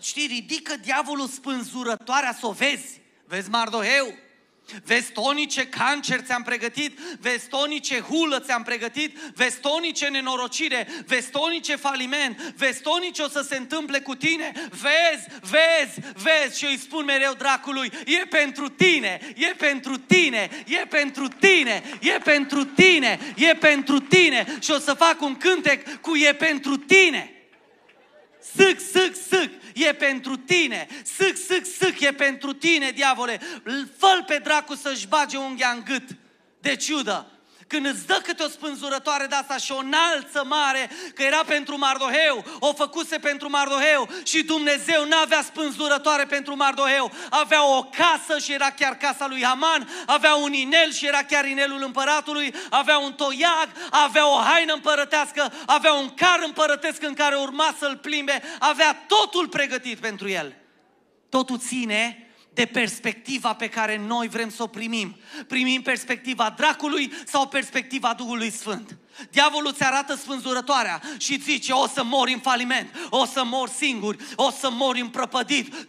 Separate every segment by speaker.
Speaker 1: știi, ridică diavolul spânzurătoarea să o vezi. Vezi Mardoheu, vezi Toni ce cancer ți-am pregătit, vezi Toni ce hulă ți-am pregătit, vezi Toni ce nenorocire, vezi Toni ce faliment, vezi Toni ce o să se întâmple cu tine, vezi, vezi, vezi și eu îi spun mereu dracului, e pentru tine, e pentru tine, e pentru tine, e pentru tine, e pentru tine și o să fac un cântec cu e pentru tine. Sâc, sâc, sâc, e pentru tine. Sâc, sâc, sâc, e pentru tine, diavole. Fă-l pe dracu să-și bage unghia în gât de deci, ciudă. Când îți dă câte o spânzurătoare de asta și o înalță mare, că era pentru Mardoheu, o făcuse pentru Mardoheu și Dumnezeu n-avea spânzurătoare pentru Mardoheu. Avea o casă și era chiar casa lui Haman, avea un inel și era chiar inelul împăratului, avea un toiag, avea o haină împărătească, avea un car împărătesc în care urma să-l plimbe, avea totul pregătit pentru el. Totul ține de perspectiva pe care noi vrem să o primim. Primim perspectiva dracului sau perspectiva Duhului Sfânt. Diavolul ți arată spânzurătoarea și zice o să mori în faliment, o să mor singur, o să mor în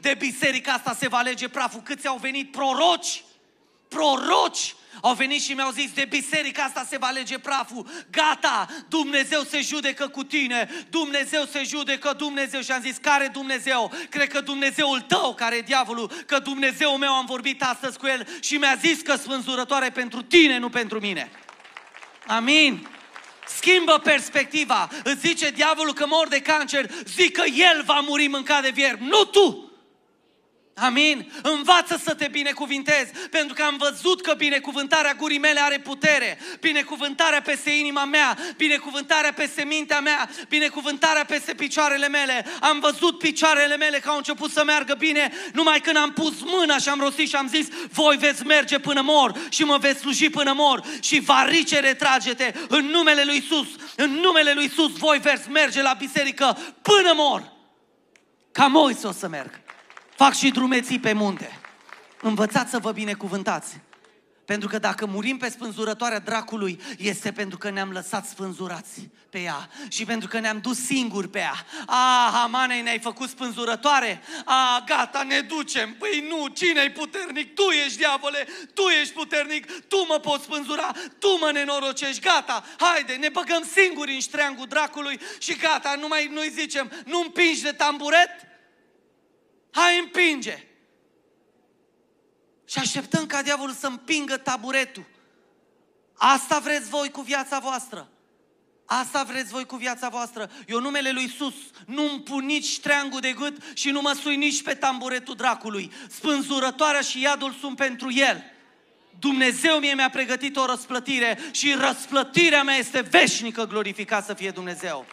Speaker 1: de biserica asta se va lege praful. Câți au venit proroci proroci au venit și mi-au zis de biserica asta se va lege praful, gata, Dumnezeu se judecă cu tine, Dumnezeu se judecă, Dumnezeu. Și am zis, care Dumnezeu? Cred că Dumnezeul tău, care e diavolul, că Dumnezeu meu am vorbit astăzi cu el și mi-a zis că spânzurătoare pentru tine, nu pentru mine. Amin. Schimbă perspectiva. Îți zice diavolul că mor de cancer, zic că el va muri mâncat de vier, nu tu. Amin? Învață să te binecuvintezi, pentru că am văzut că binecuvântarea gurii mele are putere. Binecuvântarea peste inima mea, binecuvântarea peste mintea mea, binecuvântarea peste picioarele mele. Am văzut picioarele mele că au început să meargă bine numai când am pus mâna și am rostit și am zis voi veți merge până mor și mă veți sluji până mor și va rice retragete în numele lui Isus. În numele lui Isus voi veți merge la biserică până mor. Ca să o să merg fac și drumeții pe munte. Învățați să vă binecuvântați. Pentru că dacă murim pe spânzurătoarea dracului, este pentru că ne-am lăsat spânzurați pe ea și pentru că ne-am dus singuri pe ea. A, ah, Hamanei ne-ai făcut spânzurătoare? A, ah, gata, ne ducem. Păi nu, cine e puternic? Tu ești, diavole, tu ești puternic, tu mă poți spânzura, tu mă nenorocești, gata, haide, ne băgăm singuri în ștreangul dracului și gata, nu mai noi zicem, nu împingi de tamburet? hai împinge! Și așteptăm ca diavolul să împingă taburetul. Asta vreți voi cu viața voastră. Asta vreți voi cu viața voastră. Eu numele lui sus nu-mi pun nici treangul de gât și nu mă sui nici pe tamburetul dracului. Spânzurătoarea și iadul sunt pentru el. Dumnezeu mie mi-a pregătit o răsplătire și răsplătirea mea este veșnică, glorificat să fie Dumnezeu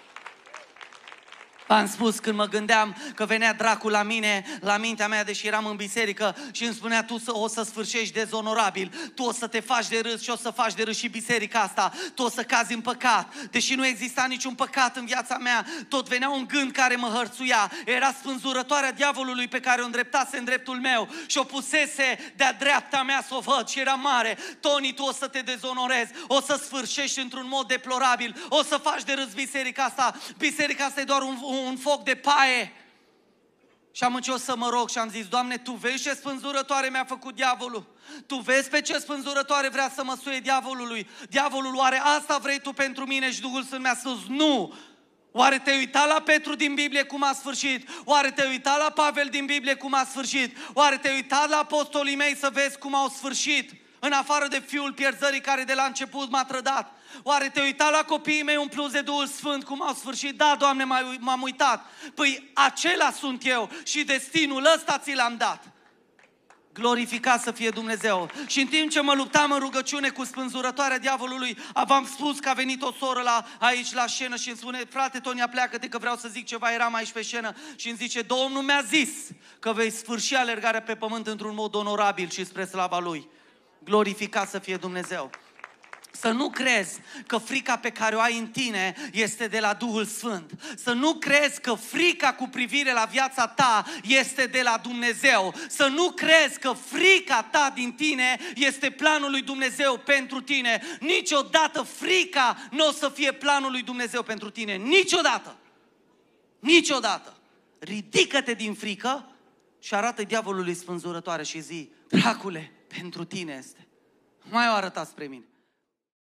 Speaker 1: am spus când mă gândeam că venea dracul la mine, la mintea mea, deși eram în biserică și îmi spunea tu o să sfârșești dezonorabil, tu o să te faci de râs și o să faci de râs și biserica asta, tu o să cazi în păcat. Deși nu exista niciun păcat în viața mea, tot venea un gând care mă hărțuia, era spânzurătoarea diavolului pe care o îndreptase în dreptul meu și o pusese de-a dreapta mea să o văd și era mare. Toni, tu o să te dezonorezi, o să sfârșești într-un mod deplorabil, o să faci de râs biserica asta, biserica asta e doar un un foc de paie. Și am început să mă rog și am zis, Doamne, Tu vezi ce spânzurătoare mi-a făcut diavolul? Tu vezi pe ce spânzurătoare vrea să mă suie diavolului? Diavolul, oare asta vrei Tu pentru mine? Și Duhul Sfânt mi-a spus, nu! Oare te uita la Petru din Biblie cum a sfârșit? Oare te uita la Pavel din Biblie cum a sfârșit? Oare te uita la apostolii mei să vezi cum au sfârșit? în afară de fiul pierzării care de la început m-a trădat? Oare te uita la copiii mei umpluți de Duhul Sfânt cum au sfârșit? Da, Doamne, m-am uitat. Păi acela sunt eu și destinul ăsta ți l-am dat. Glorificat să fie Dumnezeu. Și în timp ce mă luptam în rugăciune cu spânzurătoarea diavolului, v-am spus că a venit o soră la, aici la scenă și îmi spune, frate Tonia, pleacă-te că vreau să zic ceva, eram aici pe scenă și îmi zice, Domnul mi-a zis că vei sfârși alergarea pe pământ într-un mod onorabil și spre slava Lui glorificat să fie Dumnezeu. Să nu crezi că frica pe care o ai în tine este de la Duhul Sfânt. Să nu crezi că frica cu privire la viața ta este de la Dumnezeu. Să nu crezi că frica ta din tine este planul lui Dumnezeu pentru tine. Niciodată frica nu o să fie planul lui Dumnezeu pentru tine. Niciodată. Niciodată. Ridică-te din frică și arată diavolului spânzurătoare și zi, dracule, pentru tine este. Mai o arătat spre mine.